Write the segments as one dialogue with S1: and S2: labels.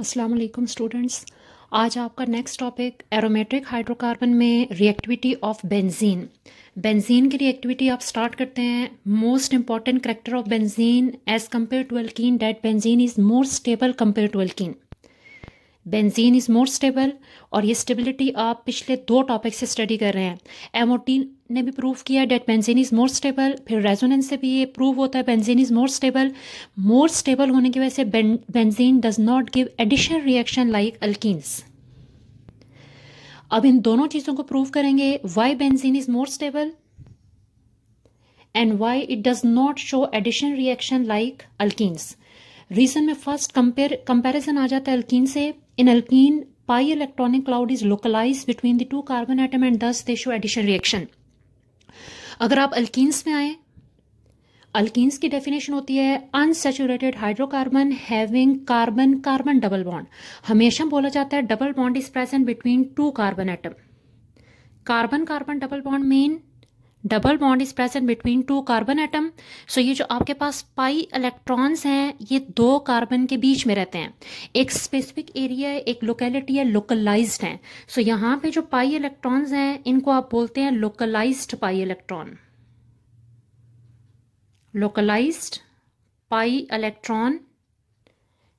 S1: अस्सलाम वालेकुम स्टूडेंट्स आज आपका नेक्स्ट टॉपिक एरोमेटिक हाइड्रोकार्बन में रिएक्टिविटी ऑफ बेंजीन बेंजीन की रिएक्टिविटी आप स्टार्ट करते हैं most important character of benzene as compare to alkene that benzene is more stable compare to alkene benzene is more stable और ये stability आप पिछले दो टॉपिक से स्टडी कर रहे हैं एमोटीन ने भी प्रूव किया that benzene is more stable फिर रेजोनेंस से भी ये प्रूव होता है benzene is more stable more stable होने की वजह से benzene does not give additional reaction like अल्किस अब इन दोनों चीज़ों को प्रूव करेंगे why benzene is more stable and why it does not show addition reaction like अल्किस रीजन में फर्स्ट कंपेयर कंपैरिजन आ जाता है एल्कीन से इन alkene pi electronic cloud is localize between the two carbon atom and thus they show addition reaction अगर आप alkenes में आए अल्किस की डेफिनेशन होती है unsaturated hydrocarbon having carbon carbon double bond हमेशा बोला जाता है double bond is present between two carbon atom carbon carbon double bond main double bond is present between two carbon atom so ये जो आपके पास पाई इलेक्ट्रॉन्स हैं ये दो कार्बन के बीच में रहते हैं एक स्पेसिफिक एरिया है एक लोकेलिटी है लोकलाइज्ड है सो so यहां पे जो पाई इलेक्ट्रॉन्स हैं इनको आप बोलते हैं localized pi electron localize pi electron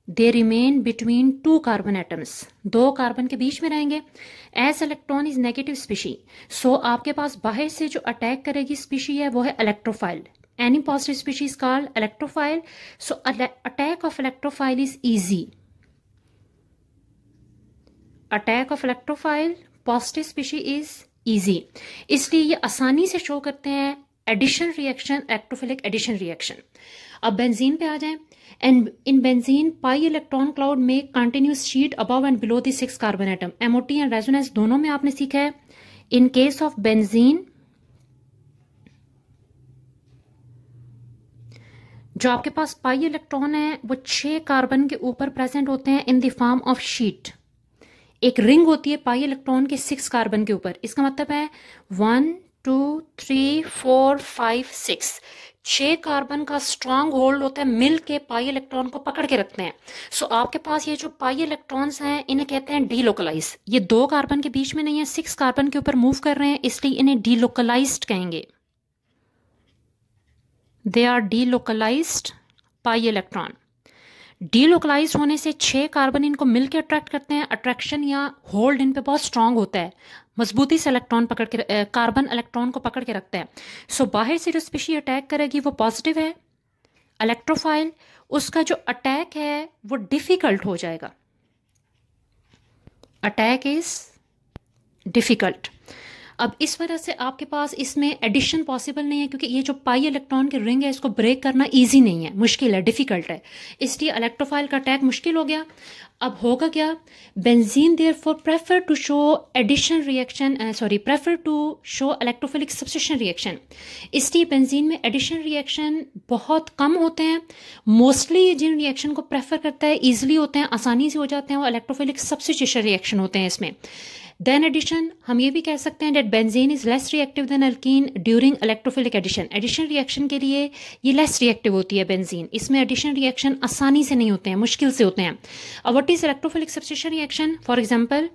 S1: they remain between two carbon atoms दो कार्बन के बीच में रहेंगे as electron is negative species so आपके पास बाहर से जो अटैक करेगी स्पीशी है वो है electrophile any positive species is called electrophile so attack of electrophile is easy attack of electrophile positive species is easy इसलिए ये आसानी से शो करते हैं addition reaction electrophilic addition reaction अब बेंजीन पे आ जाएं and in benzene pi electron cloud में continuous sheet above and below the six carbon atom MOT and resonance दोनों में आपने सीखा है इन केस ऑफ बेंजीन जो आपके पास पाई इलेक्ट्रॉन है वो छह कार्बन के ऊपर प्रेजेंट होते हैं in the form of sheet एक रिंग होती है पाई इलेक्ट्रॉन के सिक्स कार्बन के ऊपर इसका मतलब है one two three four five six छह कार्बन का स्ट्रांग होल्ड होता है मिल के पाई इलेक्ट्रॉन को पकड़ के रखते हैं सो so, आपके पास ये जो पाई इलेक्ट्रॉन्स हैं इन्हें कहते हैं डीलोकलाइज ये दो कार्बन के बीच में नहीं है सिक्स कार्बन के ऊपर मूव कर रहे हैं इसलिए इन्हें डीलोकलाइज्ड कहेंगे they are delocalized pi electron delocalize होने से छह कार्बन इनको मिलकर अट्रैक्ट करते हैं अट्रैक्शन या होल्ड इन पे बहुत स्ट्रांग होता है मजबूती से इलेक्ट्रॉन पकड़ के कार्बन इलेक्ट्रॉन को पकड़ के रखते हैं सो so, बाहर से जो स्पेशी अटैक करेगी वो पॉजिटिव है इलेक्ट्रोफाइल उसका जो अटैक है वो डिफ़िकल्ट हो जाएगा अटैक इज़ डिफ़िकल्ट अब इस वजह से आपके पास इसमें एडिशन पॉसिबल नहीं है क्योंकि ये जो पाई इलेक्ट्रॉन की रिंग है इसको ब्रेक करना ईजी नहीं है मुश्किल है डिफिकल्ट है इसलिए इलेक्ट्रोफाइल का अटैक मुश्किल हो गया अब होगा क्या benzene there for prefer to show addition reaction sorry prefer to show electrophilic substitution reaction इसलिए बेंजीन में एडिशन रिएक्शन बहुत कम होते हैं मोस्टली जिन रिएक्शन को प्रेफर करता है ईजिली होते हैं आसानी से हो जाते हैं और इलेक्ट्रोफिलिक सब्सिशन रिएक्शन होते हैं इसमें देन एडिशन हम ये भी कह सकते हैं that benzene is less reactive than alkene during electrophilic addition addition reaction के लिए ये लेस रिएक्टिव होती है बेंजीन इसमें एडिशन रिएक्शन आसानी से नहीं होते हैं मुश्किल से होते हैं अब what is electrophilic substitution reaction for example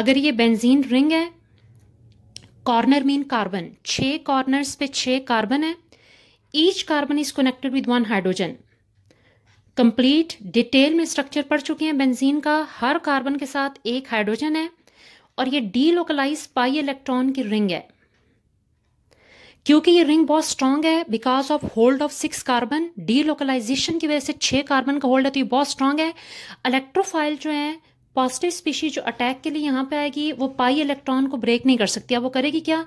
S1: अगर ये बेंजीन रिंग है कॉर्नर मीन कार्बन छ कॉर्नर्स पे छ कार्बन है each carbon is connected with one hydrogen complete detail में स्ट्रक्चर पढ़ चुके हैं बेंजीन का हर कार्बन के साथ एक हाइड्रोजन है और ये डीलोकलाइज पाई इलेक्ट्रॉन की रिंग है क्योंकि ये रिंग बहुत स्ट्रांग है because of hold of six carbon delocalization की वजह से छह कार्बन का होल्ड है तो ये बहुत स्ट्रांग है इलेक्ट्रोफाइल जो है पॉजिटिव स्पीशी जो अटैक के लिए यहाँ पे आएगी वो पाई इलेक्ट्रॉन को ब्रेक नहीं कर सकती अब वो करेगी क्या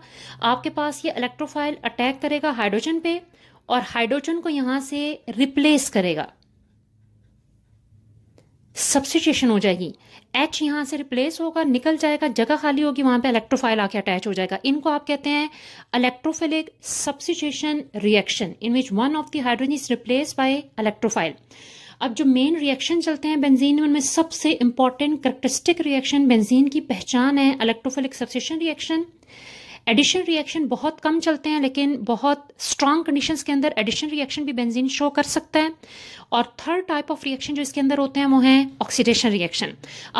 S1: आपके पास ये इलेक्ट्रोफाइल अटैक करेगा हाइड्रोजन पे और हाइड्रोजन को यहां से रिप्लेस करेगा सब्सिट्यूशन हो जाएगी एच यहां से रिप्लेस होगा निकल जाएगा जगह खाली होगी वहां पे इलेक्ट्रोफाइल आके अटैच हो जाएगा इनको आप कहते हैं electrophilic substitution reaction in which one of the hydrogen is replace by electrophile अब जो मेन रिएक्शन चलते हैं बेंजीन में उनमें सबसे इंपॉर्टेंट करेक्टरिस्टिक रिएक्शन बेंजीन की पहचान है electrophilic substitution reaction addition reaction बहुत कम चलते हैं लेकिन बहुत स्ट्रांग कंडीशंस के अंदर एडिशन रिएक्शन भी बेंजीन शो कर सकता है और थर्ड टाइप ऑफ रिएक्शन जो इसके अंदर होते हैं वो हैं ऑक्सीडेशन रिएक्शन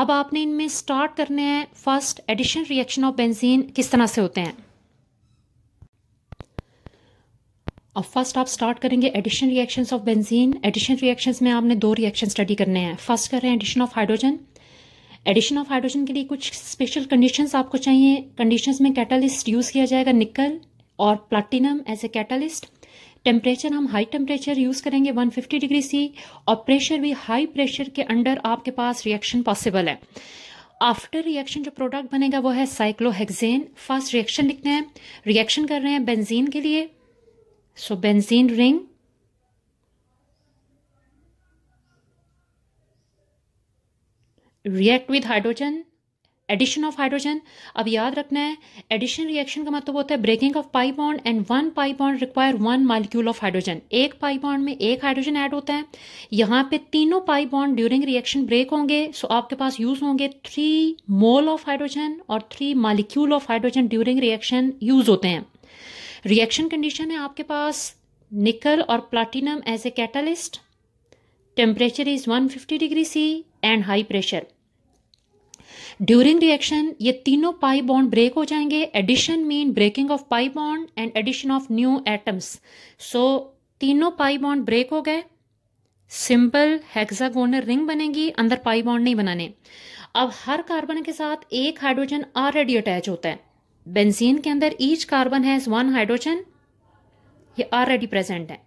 S1: अब आपने इनमें स्टार्ट करने हैं first addition reaction of benzene किस तरह से होते हैं अब फर्स्ट आप स्टार्ट करेंगे addition reactions of benzene addition reactions में आपने दो रिएक्शन स्टडी करने हैं फर्स्ट कर रहे हैं addition of hydrogen addition of hydrogen के लिए कुछ स्पेशल कंडीशंस आपको चाहिए कंडीशंस में कैटालिस्ट यूज़ किया जाएगा निकल और platinum as a catalyst temperature हम हाई टेम्परेचर यूज़ करेंगे 150 डिग्री सी और प्रेशर भी हाई प्रेशर के अंडर आपके पास रिएक्शन पॉसिबल है आफ्टर रिएक्शन जो प्रोडक्ट बनेगा वो है साइक्लोहेक्जेन फर्स्ट रिएक्शन लिखते हैं रिएक्शन कर रहे हैं बेंजीन के लिए so benzene ring react with hydrogen addition of hydrogen अब याद रखना है एडिशन रिएक्शन का मतलब होता है breaking of pi bond and one pi bond require one molecule of hydrogen एक पाई बॉन्ड में एक हाइड्रोजन ऐड होता है यहां पे तीनों pi bond during reaction break होंगे सो आपके पास यूज होंगे थ्री मोल ऑफ हाइड्रोजन और three molecule of hydrogen during reaction use होते हैं रिएक्शन कंडीशन है आपके पास निकल और platinum as a catalyst temperature is 150 degree C and high pressure during reaction ये तीनों पाई बॉन्ड ब्रेक हो जाएंगे addition mean breaking of pi bond and addition of new atoms so तीनों pi bond break हो गए simple hexagonal ring बनेगी अंदर pi bond नहीं बनाने अब हर कार्बन के साथ एक हाइड्रोजन ऑलरेडी अटैच होता है बेंजीन के अंदर each carbon has one hydrogen ये ऑलरेडी प्रेजेंट है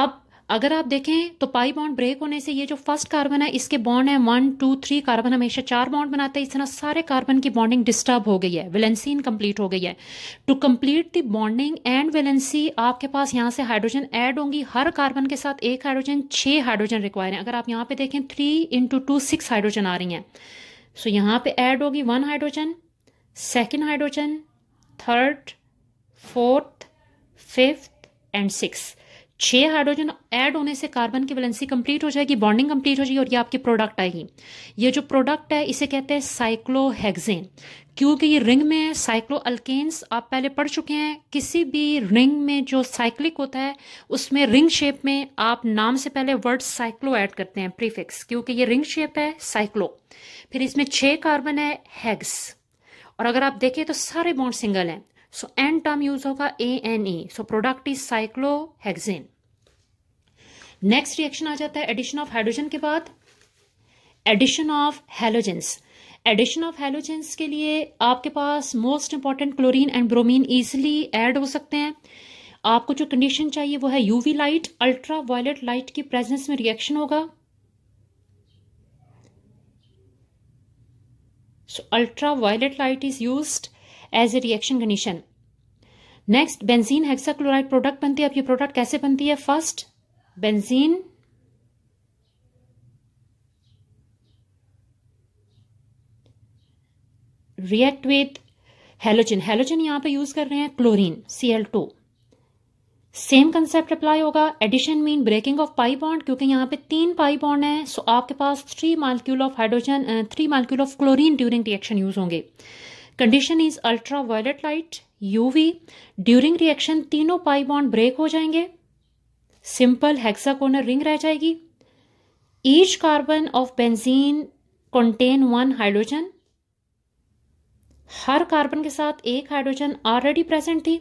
S1: अब अगर आप देखें तो पाई बॉन्ड ब्रेक होने से ये जो फर्स्ट कार्बन है इसके बॉन्ड है वन टू थ्री कार्बन हमेशा चार बॉन्ड बनाते हैं इस तरह सारे कार्बन की बॉन्डिंग डिस्टर्ब हो गई है वेलेंसी इनकम्प्लीट हो गई है to complete the bonding and valency आपके पास यहाँ से हाइड्रोजन ऐड होंगी हर कार्बन के साथ एक हाइड्रोजन छः हाइड्रोजन रिक्वायर है अगर आप यहाँ पे देखें three into two six hydrogen आ रही हैं सो so, यहाँ पे एड होगी one hydrogen second hydrogen third fourth fifth and six छह हाइड्रोजन ऐड होने से कार्बन की वैलेंसी कंप्लीट हो जाएगी बॉन्डिंग कंप्लीट हो जाएगी और ये आपकी प्रोडक्ट आएगी ये जो प्रोडक्ट है इसे कहते हैं साइक्लोहेक्सेन क्योंकि ये रिंग में है साइक्लो अल्केन्स आप पहले पढ़ चुके हैं किसी भी रिंग में जो साइक्लिक होता है उसमें रिंग शेप में आप नाम से पहले वर्ड साइक्लो ऐड करते हैं प्रीफिक्स क्योंकि ये रिंग शेप है साइक्लो फिर इसमें छह कार्बन है हेग्स और अगर आप देखें तो सारे बॉन्ड सिंगल हैं सो एंड टर्म यूज होगा A N E so product is cyclohexane next reaction आ जाता है एडिशन ऑफ हाइड्रोजन के बाद addition of halogens addition of halogens के लिए आपके पास most important chlorine and bromine easily add हो सकते हैं आपको जो कंडीशन चाहिए वो है UV light ultra violet light की प्रेजेंस में रिएक्शन होगा ultra violet light is use as a reaction condition next benzene hexachloride product बनती है अब ये प्रोडक्ट कैसे बनती है first benzene react with halogen halogen यहां पे यूज कर रहे हैं chlorine CL two same concept apply होगा addition mean breaking of pi bond क्योंकि यहां पे तीन पाई बॉन्ड है सो आपके पास three molecule of hydrogen three molecule of chlorine during reaction use होंगे condition is ultra violet light UV during reaction तीनों पाई बॉन्ड ब्रेक हो जाएंगे सिंपल हेक्साकोनर रिंग रह जाएगी each carbon of benzene contain one hydrogen हर कार्बन के साथ एक हाइड्रोजन ऑलरेडी प्रेजेंट थी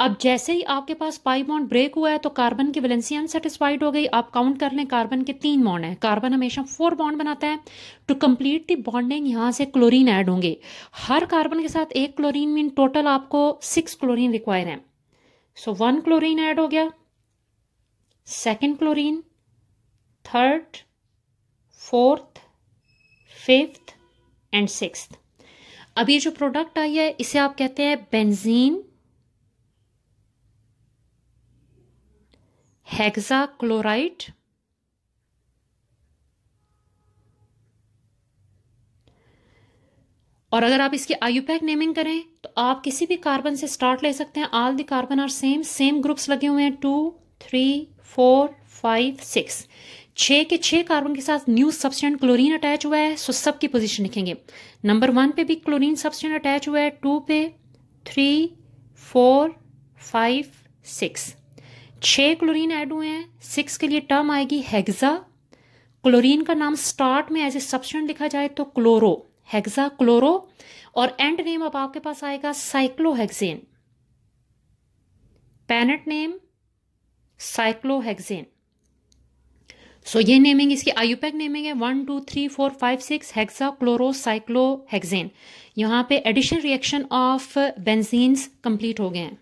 S1: अब जैसे ही आपके पास पाई बॉन्ड ब्रेक हुआ है तो कार्बन की वैलेंसी अनसेटिस्फाइड हो गई आप काउंट कर लें कार्बन के तीन बॉन्ड हैं कार्बन हमेशा फोर बॉन्ड बनाता है टू कंप्लीट दी बॉन्डिंग यहां से क्लोरीन ऐड होंगे हर कार्बन के साथ एक क्लोरीन मीन टोटल आपको सिक्स क्लोरीन रिक्वायर है सो वन क्लोरीन ऐड हो गया second chlorine third fourth fifth and six अब ये जो प्रोडक्ट आई है इसे आप कहते हैं बेंजीन हेक्सा क्लोराइड और अगर आप इसकी आयुपैक नेमिंग करें तो आप किसी भी कार्बन से स्टार्ट ले सकते हैं all the carbon are same same groups लगे हुए हैं two three four five six छः के छः कार्बन के साथ न्यू सब्सटेंट क्लोरीन अटैच हुआ है सो सब की पोजीशन लिखेंगे नंबर वन पे भी क्लोरीन सब्सटेंट अटैच हुआ है टू पे थ्री फोर फाइव सिक्स छः क्लोरीन ऐड हुए हैं सिक्स के लिए टर्म आएगी हेक्सा क्लोरीन का नाम स्टार्ट में एज ए सब्सटेंट लिखा जाए तो क्लोरो हेक्सा क्लोरो और एंड नेम अब आपके पास आएगा cyclohexane parent name cyclohexane so ये नेमिंग इसकी आयुपैक नेमिंग है one two three four five six hexa chlorocyclohexane यहां पे addition reaction of benzenes complete हो गए हैं